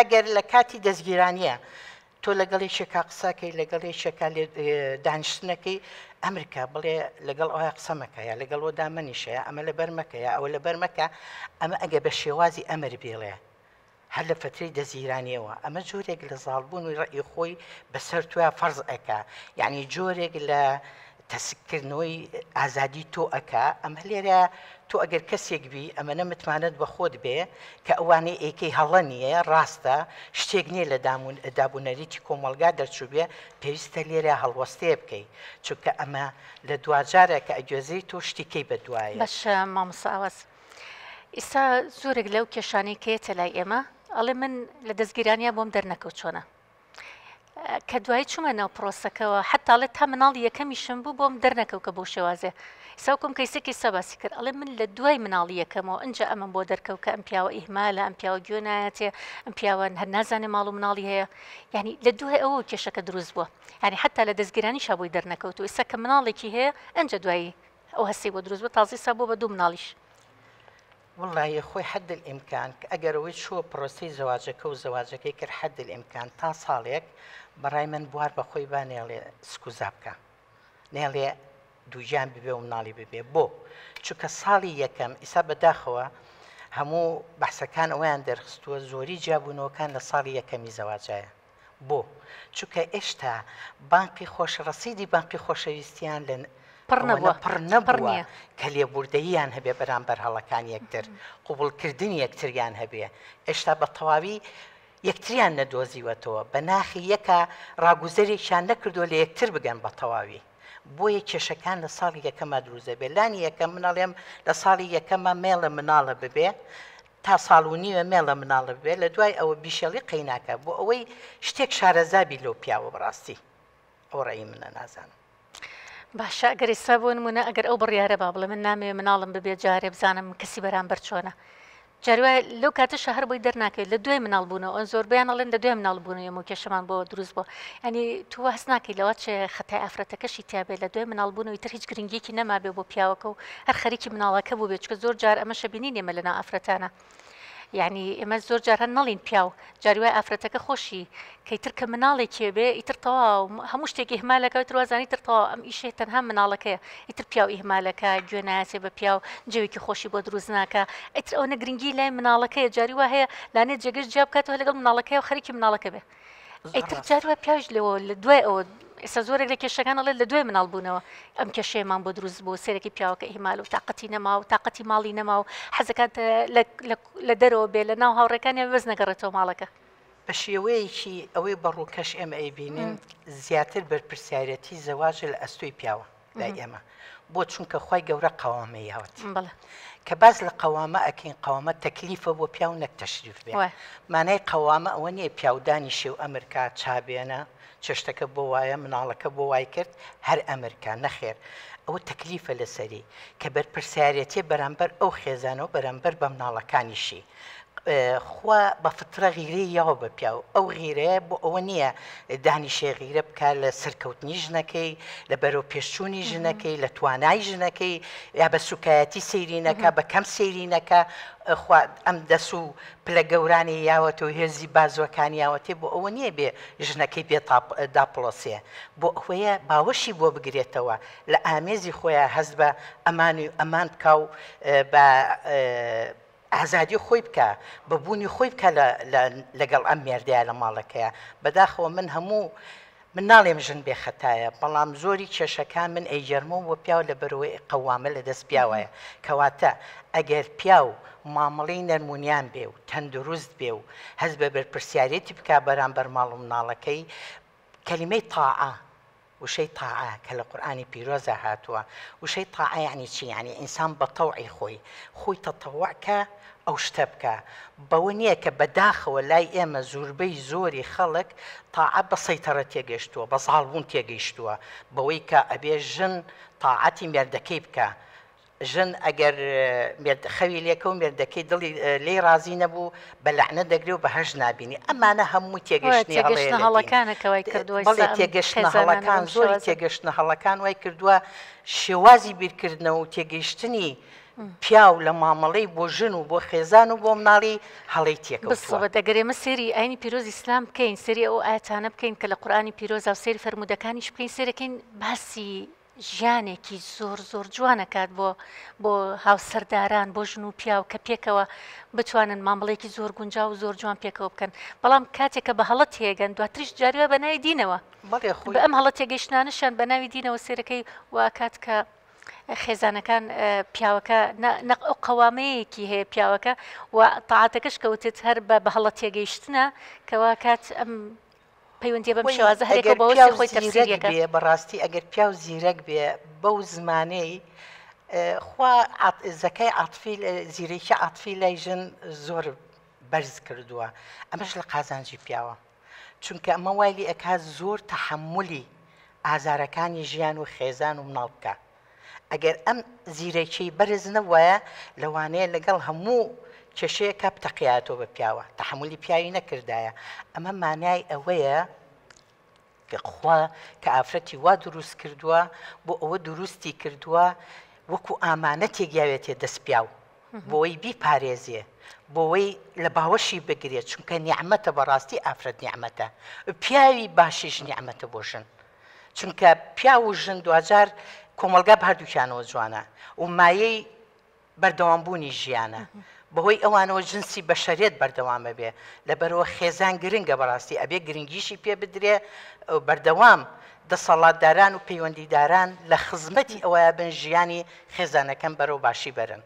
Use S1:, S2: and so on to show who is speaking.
S1: ئەگەر لە کاتی دەستگیرانیە تۆ لەگەڵی شێکا قساکەی لەگەڵی شەکە دانیشتنەکەی ئەمریکا بڵێ لەگەڵ ئەوە قسەمەکەیە لەگەڵ ئەو دامەنیشەیە ئەمە لە بەرمەکەیە ئەوە لە بەرمەکە ئەمە ئەگە بە شێوازی ئەمر بێڵێ هەر لە فتری دەزیرانیەوە ئەمە جۆرێک لە زالبوون و ڕئی خۆی بەسەر توە فەرز ئەەکە یعنی جۆرێک لە تەسکردنەوەی ئازادی تۆ ئەک ئەمە لێرە تۆ ئەگەر کەسێک بی ئەمەە متمانت بە خۆت بێ کە ئەوانەی ئێکەی هەڵە نییە ڕاستە شتێک نییە لە دابوونەریتی کۆمەلگا دەرچوو بێ پێویستە لێرە هەڵوەستێ بکەیت چونکە ئەمە لە دوجارە کە ئەگوێزەی تۆ شتێکی بەدوایە
S2: بەش مامساوەس. ئیسا زۆرێک لەو کێشانەی کێتە لای ئێمە ئەڵێ من لە دەستگیرانیا بۆم دەرنەکەوت چۆنە. کە دوای چوومە ناو پرۆسەکەەوە حتاڵێت تا مناڵ یەکەمیشم بوو بۆم دەرنەکەو کە بۆ شێوازێ ساوکم کەیسێکی سەباسی کرد ئەڵێ من لە دوای مناڵ یەکەمەوە ئەجا ئەمە بۆ دەرکەوت کە ئەم پیاوە ئیهمالە ئەم پیاوە گوێنایەتێ ئەم پیاوان هەر نازانێ ماڵ و مناڵی هەیە یعنی لە دوای ئەوە کێشەکە دروست بووە یعنی حتا لە دەستگیرانی شابووی دەرنەکەوت و ئێستا کە مناڵێکی هەیە ئەجا دوایی ئەو هەستی بۆ دروست بە تازی سا
S1: بۆ بە دوو مناڵیش والله خۆی حد ئیمکان کە ئەگەرەوەی چوە پرۆسی زەواجەکە و زەواجەکەی کرد حد ئیمکان تا ساڵێک بەڕای من بوار بە خۆی بانێڵێ سکوزا بکە نێڵێ دووجیان ببێ و مناڵی ببێ بۆ چونکە ساڵی یەکەم ئیسا بەداخەوە هەموو بەحسەکان ئەویان دەرخستووە زۆری جیابوونەوەکان لە ساڵی یەکەمی زەواجایە بۆ چونکە ئێشتا بانکی خۆشڕەسیدی بانکی خۆشەویستیان لە
S2: پڕ نەبووە پڕ
S1: نەپڕنیە کە لێبوردەییان هەبێ بەرامبەر هەڵەکان یەکتر قوبڵکردن یەکتریان هەبێ ئێشتا بە تەواوی یەکتریان نەدۆزیوەتەوە بە ناخی یەکە ڕاگوزەرێکیان نەکردو لە یەکتر بگەن بە تەواوی. بۆیە کێشەکان لە ساڵی یەکەمە دروزە بێ لانی یەکەم مناڵێم لە ساڵی یەکەمە مێڵە مناڵە ببێ تا ساڵونیوە مێڵە مناڵە بێ لە دوای ئەوە بیشەڵی قەیناکە بۆ ئەوەی شتێک شارەزابی لۆ پیاوە بڕاستی ئەو ڕێی منە نازانم.
S2: باشە ئەگەری سابوون منە ئەگەر ئەو بڕیاە با بڵێ من نامێ مناڵم ببێ جارێ بزانم کەسی بەرامبەر چۆنە. جاروای لەو کاتە شەهر بۆی دەرناکەیت لە دوێ مناڵبوونەوە ئەو زۆر بەیانەڵێن لە دوێ مناڵبوون و کێشەمان بۆ دروست بۆ ئەنی تو هەست ناکەی لەوە چێ خەتای ئافرەتەکەشی تیاابێت لە دوێ مناڵبوون و تر هیچ گرنگێکی نەما بێ بۆ پیاوەکە و هەر خەریکی مناڵەکە بوو بێت چکە زۆر جار ئەمە شەبینی نێمە لەنا ئافرەتانە. یعنی ئێمە زۆر جار هەن نەڵین پیاو جاریوای ئافرەتەکە خۆشی کەیتر کە مناڵێک کێبێ ئیتر تەواو هەموو شتێکی هێمالەکە تروازانی ترتەوا ئەم ئیشێ تەنها مناڵەکەی ئیتر پیاو ئیهمالەکە گوێناسێ بە پیاو جوێکی خۆشی بۆ دروستناکە ئیتر ئەو نەگرنگی لای مناڵەکەی جاریوا هەیە لانێت جێگەش جیابکاتەوە لەگەڵ مناڵەکەی و خەرکی مناڵەکە بێ ئیتر جاروە پیاش لەوە لە دوای ئەوە ئێستا زۆرێک لە کێشەکان ئەڵێ لە دوێ مناڵ بوونەوە ئەم کێشەیەمان بۆ دروست بوو سێرەی پیاوەکە هیمال و تااقەتی نەما و تااقەتی ماڵی نەما و حەزەکان لە دەرەوە بێ لە ناو هاوڕەکانی وەز نەگەڕێتەوە ماڵەکە
S1: بە شێوەیەکی ئەوەی بەڕووکەش ئێمە ئەیبینین زیاتر بەرپرسیارەتی زەواژ لە ئەستوی پیاوە لای ئێمە بۆ چونکە خی گەورە قەوامە یاوت کە باز لە قەوامە ئەکەین قەوامە تەکلیفە بۆ پیاو نەک تەشریف بێ مانای قەوامە ئەوە نیە پیاودانی شێو ئەمریکا چابێنە چشتەکە بۆ وایە مناڵەکە بۆ وای کرد هەر ئەمریکا نەخێر ئەوە تەکلیفە لەسەری کە بەرپرسیارەتی بەرامبەر ئەو خێزانەوە بەرامبەر بە مناڵەکانیشی خوا بە فترە غیرەی یەوە بە پیاو ئەو غیرەیە بۆ ئەوە نییە دانیشێ غیرە بکار لە سەرکەوتنی ژنەکەی لە بەرەو پێشچوونی ژنەکەی لە توانای ژنەکەی یا بە سوکایەتی سیرینەکە بە کەم سیرینەکە ئەم دەس و پلە گەورانی یاوەت و هێزی بازوەکانیاوەتی بۆ ئەوە نییە بێ ژنەکەی پێ داپلۆسیە بۆ ئەوەیە باوەشی بۆ بگرێتەوە لە ئامێزی خۆیان هەست بە ئەمان و ئەمان بکاو بە ئازادی خۆی بکە ببوونی خۆی بکە لەگەڵ ئەم مێردەیە لە ماڵەکەیە بەداخەوە من هەموو من ناڵێم ژن بێ خەتایە بەڵام زۆری کێشەکان من ئەیجەرمە بۆ پیاو لە بەرەوەی قەوامە لە دەست پیاوایە کەواتە ئەگەر پیاو مامەڵی نەرمونیان بێ و تەندروست بێ و هەز بە بەرپرسیارەتی بک بەرامبەر ماڵ و مناڵەکەی کەلیمەی تاعە وشي طاعة كلا قرآني بيروزا هاتوا وشي طاعة يعني شي يعني إنسان بطوعي خوي خوي تطوعك أو شتبك بونيك بداخ ولا إما زوربي زوري خلق طاعة بسيطرة تيجيشتوا بظالبون تيجيشتوا بويك أبي جن طاعتي مردكيبك ژن ئەگەر خەوی لەکە و مێردەکەی دڵی لێ رازی نەبوو بە لەعنە دەگری و بەهش نبینی ئەمانە هەموو تێگەشتنی
S2: هەڵەکانەکەوای کردووە تێگەشتە هەڵەکان زۆر
S1: تێگەشتە هەڵەکان وای کردووە شێوازی بیرکردنەوە و تێگەیشتنی پیاو لە مامەڵی بۆ ژن و بۆ خێزان و بۆ مناڵی هەڵی تێکەوە
S2: دەگەرێمە سێری ئاینی پیرۆزی ئسلام بکەین سری ئەو ئاتانە بکەین کە لە قورانی پیرۆزا و سری فرەرمودەکانیش بکەین سێرەکەین باسی ژیانێکی زۆر زۆر جوانەکات بۆ بۆ هاوسەرداران بۆ ژن و پیاو کە پێکەوە بتوانن مامبڵێکی زۆر گونجاو و زۆر جوان پێکەوە بکەن بەڵام کاتێکە بە هەڵت هێگەن دواتریش جاریوە بە ناوی دینەوە ئەم هەڵە تێگەیشتانشان بە ناوی دینەوە سێرەکەی واکات کە خێزانەکان پیاوەکە قەوامەیەکی هەیە پیاوەکە و تاعاتەکەش کەوتێت هەر بە بەهڵە تێگەیشتنە کەوا کات ئەم پەیوەندی بەم شێوازە هەرێکە بەەوەی خۆی تەفسیرەکە
S1: بەڕاستی ئەگەر پیا و زیرەک بێ بەو زمانەی خوا زەکەی عاتفی زیرەیکی عاتفی لای ژن زۆر بەرز کردووە ئەمەش لە قازانجی پیاوە چونکە ئەمە وایلی ئەک زۆر تحملی ئازارەکانی ژیان و خێزان و مناڵکە ئەگەر ئەم زیرەکی بەرز نەوەە لەوانەیە لەگەڵ هەموو کێشەیەکە بتەقیاتەوە بە پیاوە تحملی پیاوی نەکردایە ئەمە مانای ئەوەیە کەخوا کە ئافرەتی وا دروست کردووە بۆ ئەوە دروستی کردووە وەکو ئامانە تێگیاوێتێ دەست پیاو بۆی بیپارێزیە بۆەوەی لە باوەشی بگرێت چونکە نیعممەتە بەڕاستی ئافرەت نیعممەتە پیاوی باشیش نیعممەتە بۆشن چونکە پیا و ژن دوجار کۆمەلگا هەردووکیانەوە جوانە و مایەی بەردەوامبوونی ژیانە. بەهۆی ئەوانەوە جنسی بەشەرێت بەردەوامە بێ لەبەرەوە خێزان گرنگە بەڕاستی ئەبێ گرنگیشی پێ بدرێ بەردەوام دەسەڵاتداران و پەیوەندیداران لە خزمەتی ئەوەیە بن ژیانی خێزانەکەم بەرەو باشی بەرن.